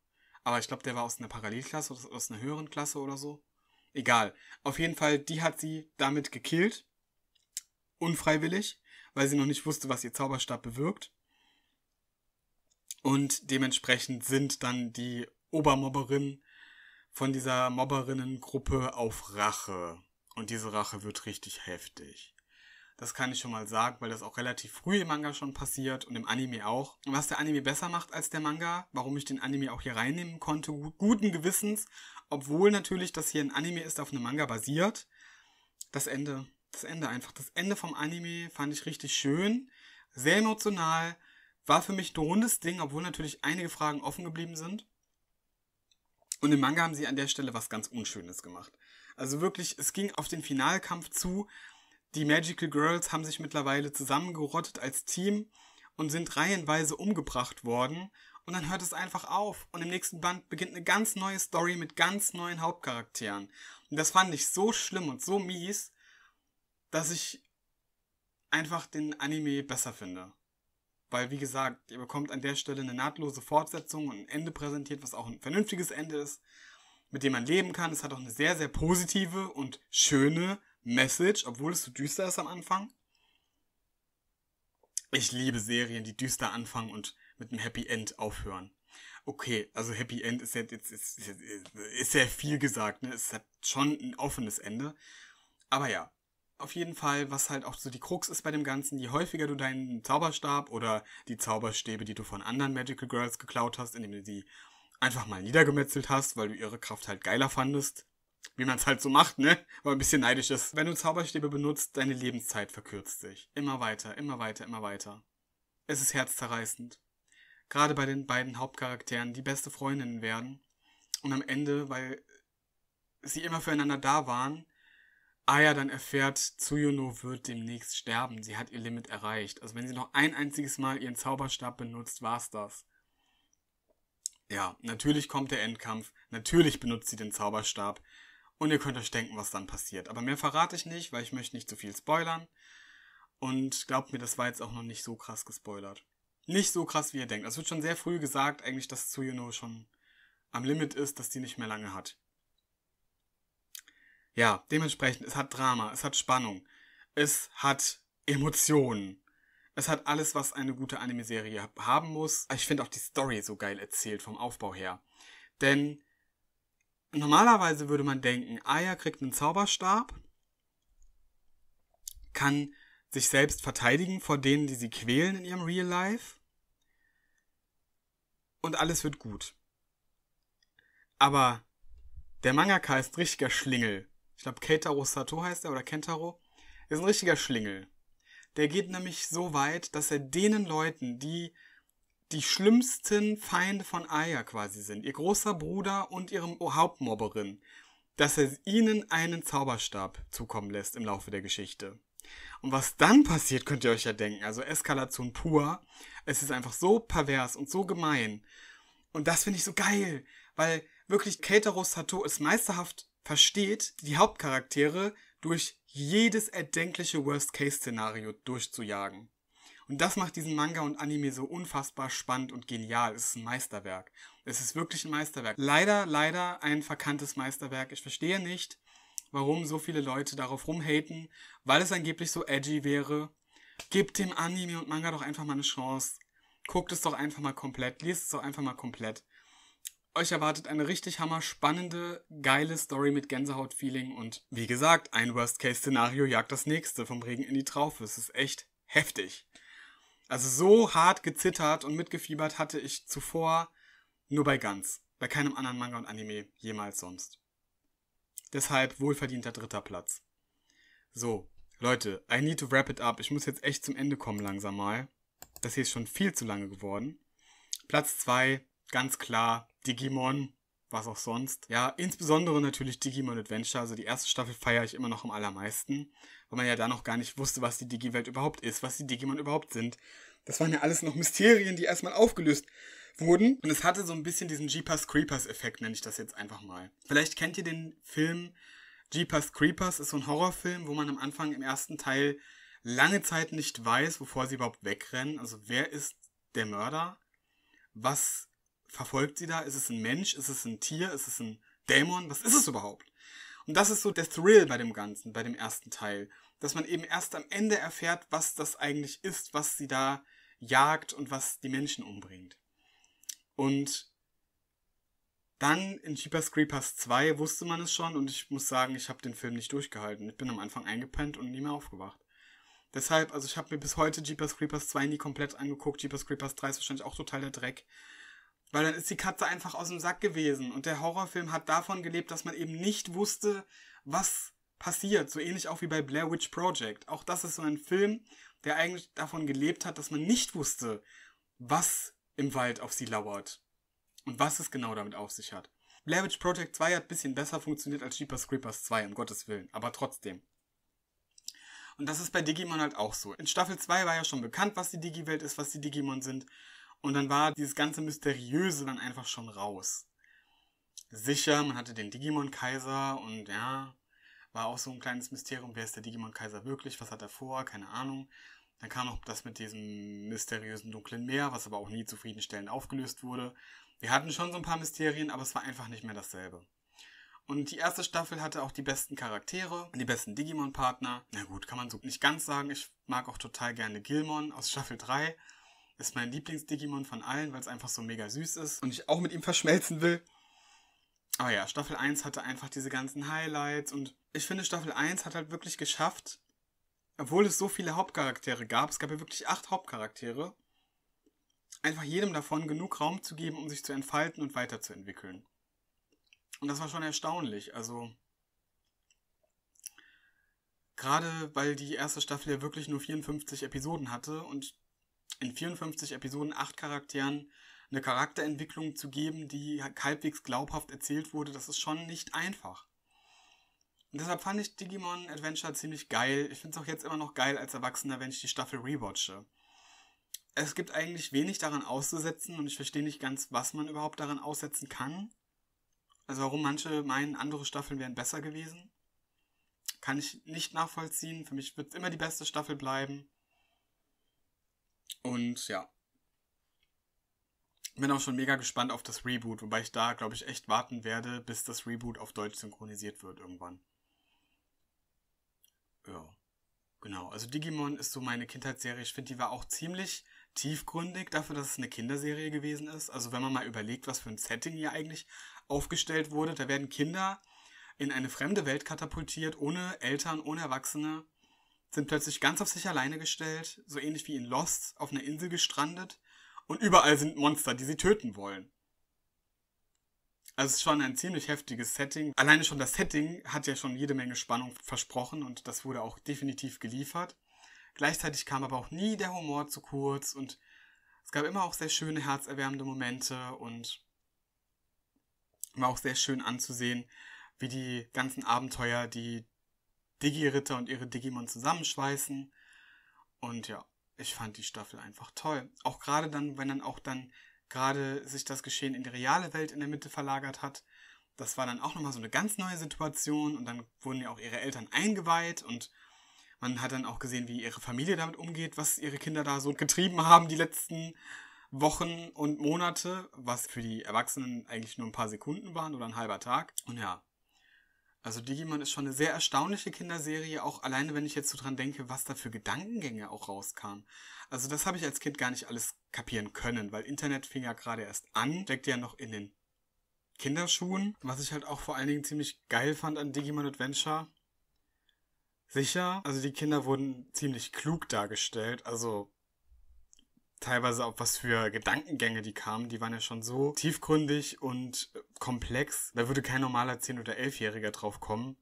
Aber ich glaube, der war aus einer Parallelklasse oder aus einer höheren Klasse oder so. Egal. Auf jeden Fall, die hat sie damit gekillt. Unfreiwillig weil sie noch nicht wusste, was ihr Zauberstab bewirkt. Und dementsprechend sind dann die Obermobberinnen von dieser Mobberinnengruppe auf Rache. Und diese Rache wird richtig heftig. Das kann ich schon mal sagen, weil das auch relativ früh im Manga schon passiert und im Anime auch. Was der Anime besser macht als der Manga, warum ich den Anime auch hier reinnehmen konnte, guten Gewissens, obwohl natürlich das hier ein Anime ist, auf einem Manga basiert. Das Ende das Ende einfach. Das Ende vom Anime fand ich richtig schön, sehr emotional, war für mich ein rundes Ding, obwohl natürlich einige Fragen offen geblieben sind. Und im Manga haben sie an der Stelle was ganz Unschönes gemacht. Also wirklich, es ging auf den Finalkampf zu. Die Magical Girls haben sich mittlerweile zusammengerottet als Team und sind reihenweise umgebracht worden. Und dann hört es einfach auf. Und im nächsten Band beginnt eine ganz neue Story mit ganz neuen Hauptcharakteren. Und das fand ich so schlimm und so mies, dass ich einfach den Anime besser finde. Weil, wie gesagt, ihr bekommt an der Stelle eine nahtlose Fortsetzung und ein Ende präsentiert, was auch ein vernünftiges Ende ist, mit dem man leben kann. Es hat auch eine sehr, sehr positive und schöne Message, obwohl es so düster ist am Anfang. Ich liebe Serien, die düster anfangen und mit einem Happy End aufhören. Okay, also Happy End ist jetzt, ist, ist, ist, sehr viel gesagt, ne? Es hat schon ein offenes Ende. Aber ja, auf jeden Fall, was halt auch so die Krux ist bei dem Ganzen, je häufiger du deinen Zauberstab oder die Zauberstäbe, die du von anderen Magical Girls geklaut hast, indem du sie einfach mal niedergemetzelt hast, weil du ihre Kraft halt geiler fandest, wie man es halt so macht, ne? Weil ein bisschen neidisch ist. Wenn du Zauberstäbe benutzt, deine Lebenszeit verkürzt sich. Immer weiter, immer weiter, immer weiter. Es ist herzzerreißend. Gerade bei den beiden Hauptcharakteren, die beste Freundinnen werden. Und am Ende, weil sie immer füreinander da waren, Aya ah dann erfährt, Tsuyuno wird demnächst sterben. Sie hat ihr Limit erreicht. Also wenn sie noch ein einziges Mal ihren Zauberstab benutzt, war's das. Ja, natürlich kommt der Endkampf. Natürlich benutzt sie den Zauberstab. Und ihr könnt euch denken, was dann passiert. Aber mehr verrate ich nicht, weil ich möchte nicht zu viel spoilern. Und glaubt mir, das war jetzt auch noch nicht so krass gespoilert. Nicht so krass, wie ihr denkt. Es wird schon sehr früh gesagt, eigentlich, dass Tsuyuno schon am Limit ist, dass die nicht mehr lange hat. Ja, dementsprechend, es hat Drama, es hat Spannung, es hat Emotionen. Es hat alles, was eine gute Anime-Serie haben muss. Ich finde auch die Story so geil erzählt vom Aufbau her. Denn normalerweise würde man denken, Aya kriegt einen Zauberstab, kann sich selbst verteidigen vor denen, die sie quälen in ihrem Real Life. Und alles wird gut. Aber der Mangaka ist richtiger Schlingel ich glaube Keitaro Sato heißt er oder Kentaro, ist ein richtiger Schlingel. Der geht nämlich so weit, dass er denen Leuten, die die schlimmsten Feinde von Aya quasi sind, ihr großer Bruder und ihrem Hauptmobberin, dass er ihnen einen Zauberstab zukommen lässt im Laufe der Geschichte. Und was dann passiert, könnt ihr euch ja denken. Also Eskalation pur. Es ist einfach so pervers und so gemein. Und das finde ich so geil, weil wirklich Keitaro Sato ist meisterhaft versteht, die Hauptcharaktere durch jedes erdenkliche Worst-Case-Szenario durchzujagen. Und das macht diesen Manga und Anime so unfassbar spannend und genial. Es ist ein Meisterwerk. Es ist wirklich ein Meisterwerk. Leider, leider ein verkanntes Meisterwerk. Ich verstehe nicht, warum so viele Leute darauf rumhaten, weil es angeblich so edgy wäre. Gebt dem Anime und Manga doch einfach mal eine Chance. Guckt es doch einfach mal komplett. Liest es doch einfach mal komplett. Euch erwartet eine richtig hammer spannende, geile Story mit Gänsehaut-Feeling und wie gesagt, ein Worst-Case-Szenario jagt das nächste vom Regen in die Traufe. Es ist echt heftig. Also so hart gezittert und mitgefiebert hatte ich zuvor nur bei Ganz, bei keinem anderen Manga und Anime jemals sonst. Deshalb wohlverdienter dritter Platz. So, Leute, I need to wrap it up. Ich muss jetzt echt zum Ende kommen langsam mal. Das hier ist schon viel zu lange geworden. Platz 2, ganz klar, Digimon, was auch sonst. Ja, insbesondere natürlich Digimon Adventure, also die erste Staffel feiere ich immer noch am allermeisten, weil man ja da noch gar nicht wusste, was die Digi-Welt überhaupt ist, was die Digimon überhaupt sind. Das waren ja alles noch Mysterien, die erstmal aufgelöst wurden. Und es hatte so ein bisschen diesen Jeepers Creepers-Effekt, nenne ich das jetzt einfach mal. Vielleicht kennt ihr den Film Jeepers Creepers, ist so ein Horrorfilm, wo man am Anfang im ersten Teil lange Zeit nicht weiß, wovor sie überhaupt wegrennen. Also wer ist der Mörder? Was verfolgt sie da? Ist es ein Mensch? Ist es ein Tier? Ist es ein Dämon? Was ist es überhaupt? Und das ist so der Thrill bei dem Ganzen, bei dem ersten Teil, dass man eben erst am Ende erfährt, was das eigentlich ist, was sie da jagt und was die Menschen umbringt. Und dann in Jeepers Creepers 2 wusste man es schon und ich muss sagen, ich habe den Film nicht durchgehalten. Ich bin am Anfang eingepennt und nie mehr aufgewacht. Deshalb, also ich habe mir bis heute Jeepers Creepers 2 nie komplett angeguckt. Jeepers Creepers 3 ist wahrscheinlich auch total der Dreck. Weil dann ist die Katze einfach aus dem Sack gewesen. Und der Horrorfilm hat davon gelebt, dass man eben nicht wusste, was passiert. So ähnlich auch wie bei Blair Witch Project. Auch das ist so ein Film, der eigentlich davon gelebt hat, dass man nicht wusste, was im Wald auf sie lauert. Und was es genau damit auf sich hat. Blair Witch Project 2 hat ein bisschen besser funktioniert als Jeepers Creepers 2, um Gottes Willen. Aber trotzdem. Und das ist bei Digimon halt auch so. In Staffel 2 war ja schon bekannt, was die Digi-Welt ist, was die Digimon sind. Und dann war dieses ganze Mysteriöse dann einfach schon raus. Sicher, man hatte den Digimon-Kaiser und ja, war auch so ein kleines Mysterium, wer ist der Digimon-Kaiser wirklich, was hat er vor, keine Ahnung. Dann kam noch das mit diesem mysteriösen dunklen Meer, was aber auch nie zufriedenstellend aufgelöst wurde. Wir hatten schon so ein paar Mysterien, aber es war einfach nicht mehr dasselbe. Und die erste Staffel hatte auch die besten Charaktere, die besten Digimon-Partner. Na gut, kann man so nicht ganz sagen. Ich mag auch total gerne Gilmon aus Staffel 3. Ist mein Lieblings-Digimon von allen, weil es einfach so mega süß ist und ich auch mit ihm verschmelzen will. Aber ja, Staffel 1 hatte einfach diese ganzen Highlights und ich finde, Staffel 1 hat halt wirklich geschafft, obwohl es so viele Hauptcharaktere gab, es gab ja wirklich acht Hauptcharaktere, einfach jedem davon genug Raum zu geben, um sich zu entfalten und weiterzuentwickeln. Und das war schon erstaunlich. Also, gerade weil die erste Staffel ja wirklich nur 54 Episoden hatte und in 54 Episoden, acht Charakteren eine Charakterentwicklung zu geben, die halbwegs glaubhaft erzählt wurde, das ist schon nicht einfach. Und deshalb fand ich Digimon Adventure ziemlich geil. Ich finde es auch jetzt immer noch geil als Erwachsener, wenn ich die Staffel rewatche. Es gibt eigentlich wenig daran auszusetzen und ich verstehe nicht ganz, was man überhaupt daran aussetzen kann. Also warum manche meinen, andere Staffeln wären besser gewesen. Kann ich nicht nachvollziehen. Für mich wird es immer die beste Staffel bleiben. Und ja. Bin auch schon mega gespannt auf das Reboot, wobei ich da, glaube ich, echt warten werde, bis das Reboot auf Deutsch synchronisiert wird irgendwann. Ja. Genau. Also Digimon ist so meine Kindheitsserie. Ich finde, die war auch ziemlich tiefgründig dafür, dass es eine Kinderserie gewesen ist. Also wenn man mal überlegt, was für ein Setting hier eigentlich aufgestellt wurde, da werden Kinder in eine fremde Welt katapultiert, ohne Eltern, ohne Erwachsene sind plötzlich ganz auf sich alleine gestellt, so ähnlich wie in Lost, auf einer Insel gestrandet und überall sind Monster, die sie töten wollen. Also es ist schon ein ziemlich heftiges Setting. Alleine schon das Setting hat ja schon jede Menge Spannung versprochen und das wurde auch definitiv geliefert. Gleichzeitig kam aber auch nie der Humor zu kurz und es gab immer auch sehr schöne, herzerwärmende Momente und war auch sehr schön anzusehen, wie die ganzen Abenteuer, die Digi-Ritter und ihre Digimon zusammenschweißen. Und ja, ich fand die Staffel einfach toll. Auch gerade dann, wenn dann auch dann gerade sich das Geschehen in die reale Welt in der Mitte verlagert hat. Das war dann auch nochmal so eine ganz neue Situation und dann wurden ja auch ihre Eltern eingeweiht und man hat dann auch gesehen, wie ihre Familie damit umgeht, was ihre Kinder da so getrieben haben die letzten Wochen und Monate, was für die Erwachsenen eigentlich nur ein paar Sekunden waren oder ein halber Tag. Und ja, also Digimon ist schon eine sehr erstaunliche Kinderserie, auch alleine wenn ich jetzt so dran denke, was da für Gedankengänge auch rauskamen. Also das habe ich als Kind gar nicht alles kapieren können, weil Internet fing ja gerade erst an, steckte ja noch in den Kinderschuhen, was ich halt auch vor allen Dingen ziemlich geil fand an Digimon Adventure. Sicher, also die Kinder wurden ziemlich klug dargestellt, also teilweise auf was für Gedankengänge die kamen. Die waren ja schon so tiefgründig und komplex. Da würde kein normaler 10- oder 11-Jähriger drauf kommen.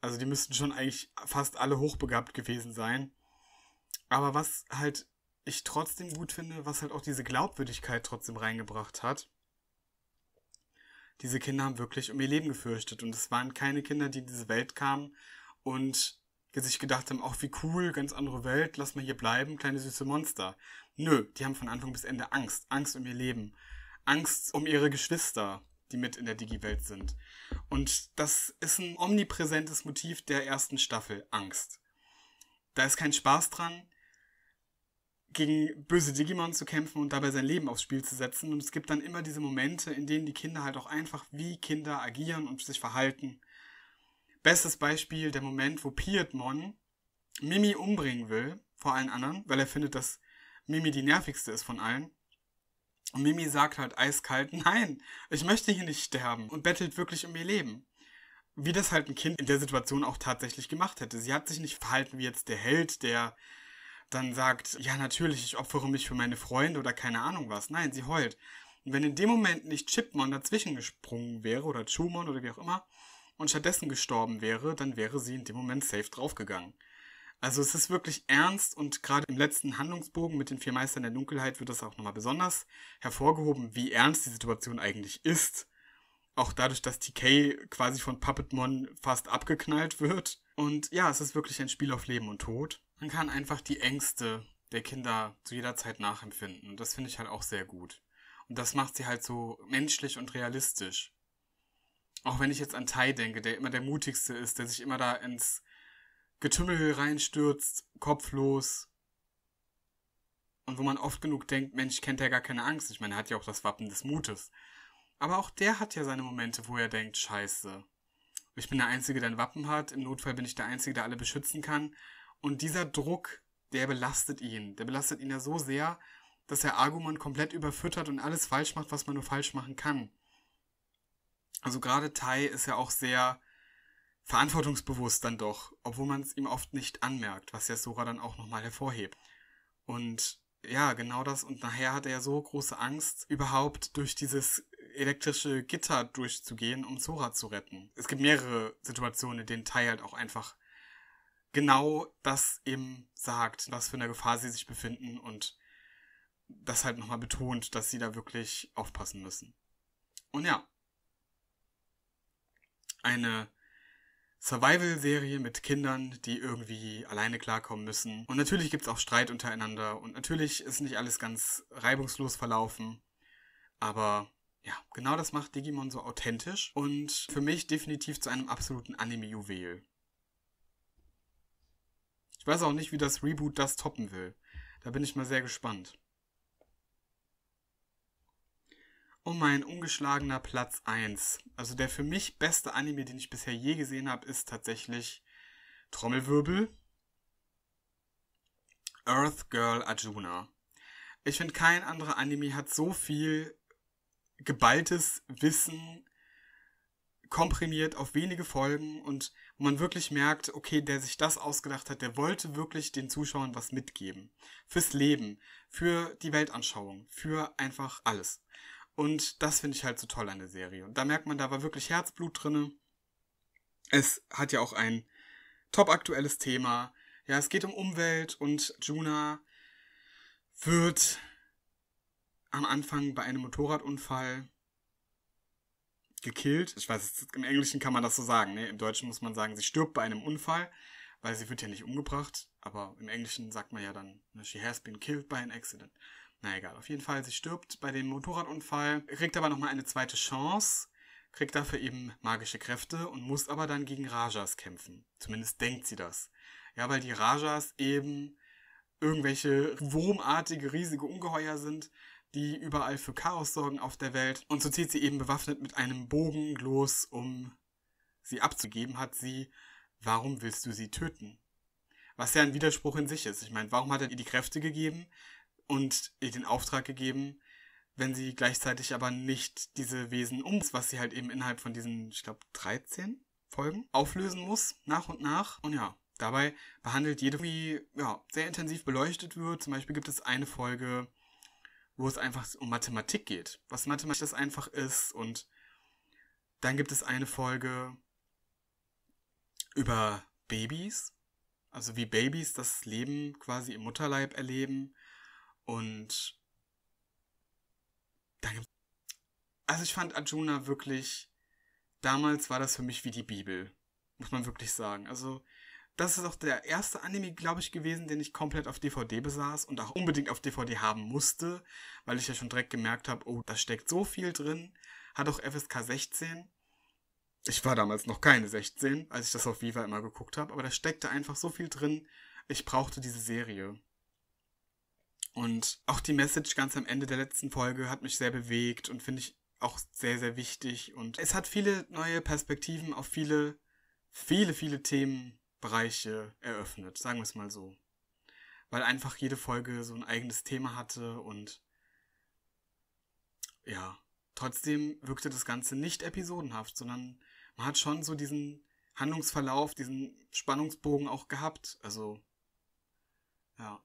Also die müssten schon eigentlich fast alle hochbegabt gewesen sein. Aber was halt ich trotzdem gut finde, was halt auch diese Glaubwürdigkeit trotzdem reingebracht hat. Diese Kinder haben wirklich um ihr Leben gefürchtet und es waren keine Kinder, die in diese Welt kamen und sich gedacht haben, auch wie cool, ganz andere Welt, lass mal hier bleiben, kleine süße Monster. Nö, die haben von Anfang bis Ende Angst. Angst um ihr Leben. Angst um ihre Geschwister, die mit in der Digi-Welt sind. Und das ist ein omnipräsentes Motiv der ersten Staffel, Angst. Da ist kein Spaß dran, gegen böse Digimon zu kämpfen und dabei sein Leben aufs Spiel zu setzen. Und es gibt dann immer diese Momente, in denen die Kinder halt auch einfach wie Kinder agieren und sich verhalten. Bestes Beispiel der Moment, wo Piedmon Mimi umbringen will, vor allen anderen, weil er findet, dass Mimi die nervigste ist von allen. Und Mimi sagt halt eiskalt, nein, ich möchte hier nicht sterben und bettelt wirklich um ihr Leben. Wie das halt ein Kind in der Situation auch tatsächlich gemacht hätte. Sie hat sich nicht verhalten wie jetzt der Held, der dann sagt, ja natürlich, ich opfere mich für meine Freunde oder keine Ahnung was. Nein, sie heult. Und wenn in dem Moment nicht Chipmon dazwischen gesprungen wäre oder Chumon oder wie auch immer und stattdessen gestorben wäre, dann wäre sie in dem Moment safe draufgegangen. Also es ist wirklich ernst und gerade im letzten Handlungsbogen mit den vier Meistern der Dunkelheit wird das auch nochmal besonders hervorgehoben, wie ernst die Situation eigentlich ist. Auch dadurch, dass TK quasi von Puppetmon fast abgeknallt wird. Und ja, es ist wirklich ein Spiel auf Leben und Tod. Man kann einfach die Ängste der Kinder zu jeder Zeit nachempfinden. Und das finde ich halt auch sehr gut. Und das macht sie halt so menschlich und realistisch. Auch wenn ich jetzt an Tai denke, der immer der mutigste ist, der sich immer da ins Getümmel reinstürzt, kopflos. Und wo man oft genug denkt, Mensch, kennt er gar keine Angst. Ich meine, er hat ja auch das Wappen des Mutes. Aber auch der hat ja seine Momente, wo er denkt, scheiße. Ich bin der Einzige, der ein Wappen hat. Im Notfall bin ich der Einzige, der alle beschützen kann. Und dieser Druck, der belastet ihn. Der belastet ihn ja so sehr, dass er Argumon komplett überfüttert und alles falsch macht, was man nur falsch machen kann. Also gerade Tai ist ja auch sehr verantwortungsbewusst dann doch, obwohl man es ihm oft nicht anmerkt, was ja Sora dann auch nochmal hervorhebt. Und ja, genau das. Und nachher hat er ja so große Angst, überhaupt durch dieses elektrische Gitter durchzugehen, um Sora zu retten. Es gibt mehrere Situationen, in denen Tai halt auch einfach genau das eben sagt, was für eine Gefahr sie sich befinden und das halt nochmal betont, dass sie da wirklich aufpassen müssen. Und ja, eine Survival-Serie mit Kindern, die irgendwie alleine klarkommen müssen. Und natürlich gibt es auch Streit untereinander und natürlich ist nicht alles ganz reibungslos verlaufen. Aber ja, genau das macht Digimon so authentisch und für mich definitiv zu einem absoluten Anime-Juwel. Ich weiß auch nicht, wie das Reboot das toppen will. Da bin ich mal sehr gespannt. um mein ungeschlagener Platz 1. Also der für mich beste Anime, den ich bisher je gesehen habe, ist tatsächlich Trommelwirbel. Earth Girl Ajuna. Ich finde, kein anderer Anime hat so viel geballtes Wissen komprimiert auf wenige Folgen und man wirklich merkt, okay, der sich das ausgedacht hat, der wollte wirklich den Zuschauern was mitgeben. Fürs Leben, für die Weltanschauung, für einfach alles. Und das finde ich halt so toll an der Serie. Und da merkt man, da war wirklich Herzblut drinne. Es hat ja auch ein top aktuelles Thema. Ja, es geht um Umwelt und Juna wird am Anfang bei einem Motorradunfall gekillt. Ich weiß, im Englischen kann man das so sagen. Ne? Im Deutschen muss man sagen, sie stirbt bei einem Unfall, weil sie wird ja nicht umgebracht. Aber im Englischen sagt man ja dann, she has been killed by an accident. Na egal, auf jeden Fall, sie stirbt bei dem Motorradunfall, kriegt aber nochmal eine zweite Chance, kriegt dafür eben magische Kräfte und muss aber dann gegen Rajas kämpfen. Zumindest denkt sie das. Ja, weil die Rajas eben irgendwelche wurmartige, riesige Ungeheuer sind, die überall für Chaos sorgen auf der Welt. Und so zieht sie eben bewaffnet mit einem Bogen los, um sie abzugeben, hat sie, warum willst du sie töten? Was ja ein Widerspruch in sich ist. Ich meine, warum hat er ihr die Kräfte gegeben, und ihr den Auftrag gegeben, wenn sie gleichzeitig aber nicht diese Wesen ums, was sie halt eben innerhalb von diesen, ich glaube, 13 Folgen auflösen muss, nach und nach. Und ja, dabei behandelt jede, wie ja, sehr intensiv beleuchtet wird. Zum Beispiel gibt es eine Folge, wo es einfach um Mathematik geht, was Mathematik das einfach ist. Und dann gibt es eine Folge über Babys, also wie Babys das Leben quasi im Mutterleib erleben. Und da gibt's. Also ich fand Arjuna wirklich. Damals war das für mich wie die Bibel. Muss man wirklich sagen. Also, das ist auch der erste Anime, glaube ich, gewesen, den ich komplett auf DVD besaß und auch unbedingt auf DVD haben musste, weil ich ja schon direkt gemerkt habe, oh, da steckt so viel drin. Hat auch FSK 16. Ich war damals noch keine 16, als ich das auf Viva immer geguckt habe, aber da steckte einfach so viel drin. Ich brauchte diese Serie. Und auch die Message ganz am Ende der letzten Folge hat mich sehr bewegt und finde ich auch sehr, sehr wichtig. Und es hat viele neue Perspektiven auf viele, viele, viele Themenbereiche eröffnet, sagen wir es mal so. Weil einfach jede Folge so ein eigenes Thema hatte und ja, trotzdem wirkte das Ganze nicht episodenhaft, sondern man hat schon so diesen Handlungsverlauf, diesen Spannungsbogen auch gehabt. Also, ja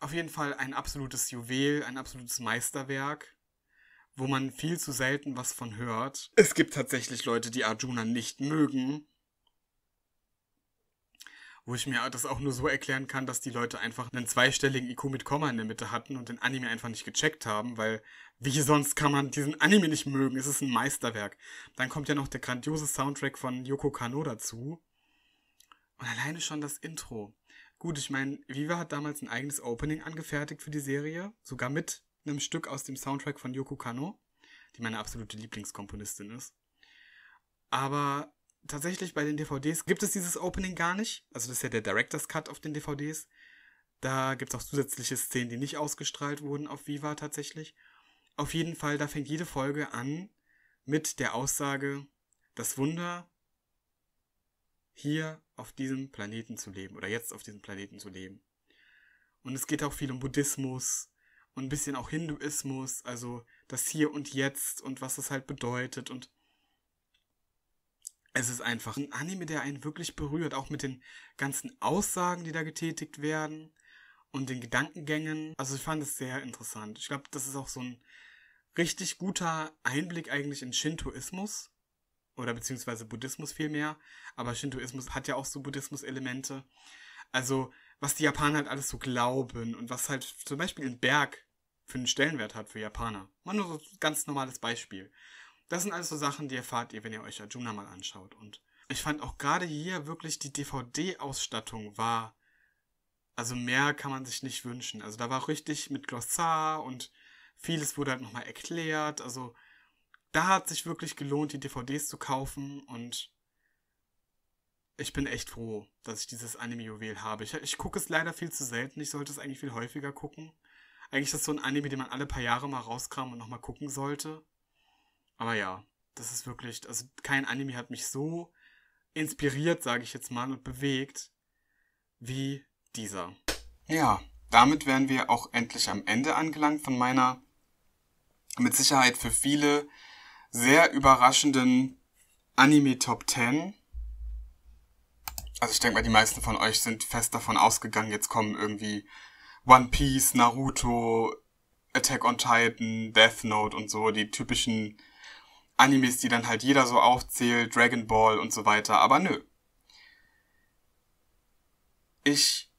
auf jeden Fall ein absolutes Juwel, ein absolutes Meisterwerk, wo man viel zu selten was von hört. Es gibt tatsächlich Leute, die Arjuna nicht mögen. Wo ich mir das auch nur so erklären kann, dass die Leute einfach einen zweistelligen IQ mit Komma in der Mitte hatten und den Anime einfach nicht gecheckt haben, weil wie sonst kann man diesen Anime nicht mögen? Es ist ein Meisterwerk. Dann kommt ja noch der grandiose Soundtrack von Yoko Kano dazu. Und alleine schon das Intro. Gut, ich meine, Viva hat damals ein eigenes Opening angefertigt für die Serie, sogar mit einem Stück aus dem Soundtrack von Yoko Kano, die meine absolute Lieblingskomponistin ist. Aber tatsächlich bei den DVDs gibt es dieses Opening gar nicht. Also das ist ja der Director's Cut auf den DVDs. Da gibt es auch zusätzliche Szenen, die nicht ausgestrahlt wurden auf Viva tatsächlich. Auf jeden Fall, da fängt jede Folge an mit der Aussage, das Wunder hier auf diesem Planeten zu leben oder jetzt auf diesem Planeten zu leben. Und es geht auch viel um Buddhismus und ein bisschen auch Hinduismus, also das Hier und Jetzt und was das halt bedeutet und es ist einfach ein Anime, der einen wirklich berührt, auch mit den ganzen Aussagen, die da getätigt werden und den Gedankengängen. Also ich fand es sehr interessant. Ich glaube, das ist auch so ein richtig guter Einblick eigentlich in Shintoismus oder beziehungsweise Buddhismus vielmehr, aber Shintoismus hat ja auch so Buddhismus-Elemente. Also, was die Japaner halt alles so glauben und was halt zum Beispiel ein Berg für einen Stellenwert hat für Japaner. Mal nur so ein ganz normales Beispiel. Das sind alles so Sachen, die erfahrt ihr, wenn ihr euch Arjuna mal anschaut. Und ich fand auch gerade hier wirklich die DVD-Ausstattung war. Also mehr kann man sich nicht wünschen. Also da war richtig mit Glossar und vieles wurde halt nochmal erklärt. Also da hat sich wirklich gelohnt, die DVDs zu kaufen und ich bin echt froh, dass ich dieses Anime-Juwel habe. Ich, ich gucke es leider viel zu selten. Ich sollte es eigentlich viel häufiger gucken. Eigentlich ist das so ein Anime, den man alle paar Jahre mal rauskramen und nochmal gucken sollte. Aber ja, das ist wirklich, also kein Anime hat mich so inspiriert, sage ich jetzt mal, und bewegt wie dieser. Ja, damit wären wir auch endlich am Ende angelangt von meiner mit Sicherheit für viele sehr überraschenden Anime Top 10. Also ich denke mal, die meisten von euch sind fest davon ausgegangen, jetzt kommen irgendwie One Piece, Naruto, Attack on Titan, Death Note und so, die typischen Animes, die dann halt jeder so aufzählt, Dragon Ball und so weiter, aber nö. Ich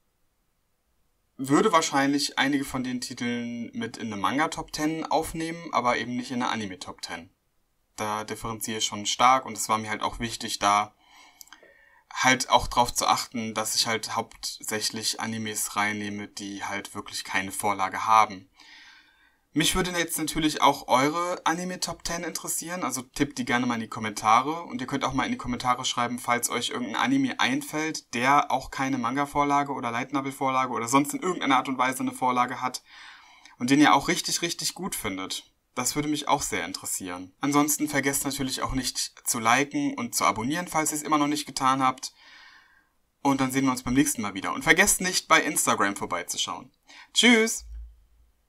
würde wahrscheinlich einige von den Titeln mit in eine Manga Top 10 aufnehmen, aber eben nicht in eine Anime Top 10 da differenziere ich schon stark und es war mir halt auch wichtig, da halt auch drauf zu achten, dass ich halt hauptsächlich Animes reinnehme, die halt wirklich keine Vorlage haben. Mich würde jetzt natürlich auch eure Anime Top 10 interessieren, also tippt die gerne mal in die Kommentare und ihr könnt auch mal in die Kommentare schreiben, falls euch irgendein Anime einfällt, der auch keine Manga-Vorlage oder Light Novel-Vorlage oder sonst in irgendeiner Art und Weise eine Vorlage hat und den ihr auch richtig, richtig gut findet. Das würde mich auch sehr interessieren. Ansonsten vergesst natürlich auch nicht zu liken und zu abonnieren, falls ihr es immer noch nicht getan habt. Und dann sehen wir uns beim nächsten Mal wieder. Und vergesst nicht, bei Instagram vorbeizuschauen. Tschüss!